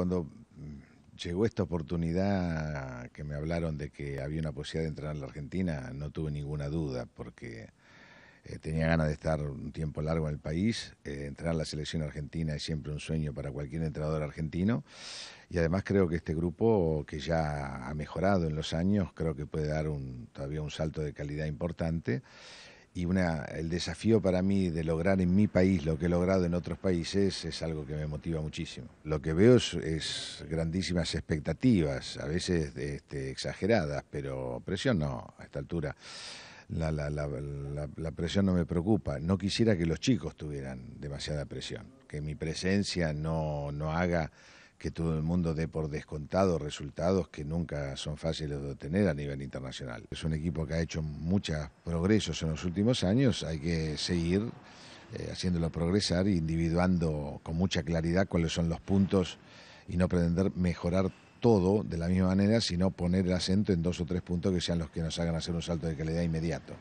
cuando mm, llegó esta oportunidad que me hablaron de que había una posibilidad de entrar en la Argentina, no tuve ninguna duda porque eh, tenía ganas de estar un tiempo largo en el país. Eh, entrenar la selección argentina es siempre un sueño para cualquier entrenador argentino. Y además creo que este grupo, que ya ha mejorado en los años, creo que puede dar un, todavía un salto de calidad importante y una, el desafío para mí de lograr en mi país lo que he logrado en otros países es algo que me motiva muchísimo. Lo que veo es, grandísimas expectativas, a veces este, exageradas, pero presión no, a esta altura. La, presión no me preocupa. No quisiera que los chicos tuvieran demasiada presión, que mi presencia no, no haga que todo el mundo dé por descontado resultados que nunca son fáciles de obtener a nivel internacional. Es un equipo que ha hecho muchos progresos en los últimos años, hay que seguir eh, haciéndolo progresar individuando con mucha claridad cuáles son los puntos y no pretender mejorar todo de la misma manera, sino poner el acento en dos o tres puntos que sean los que nos hagan hacer un salto de calidad inmediato.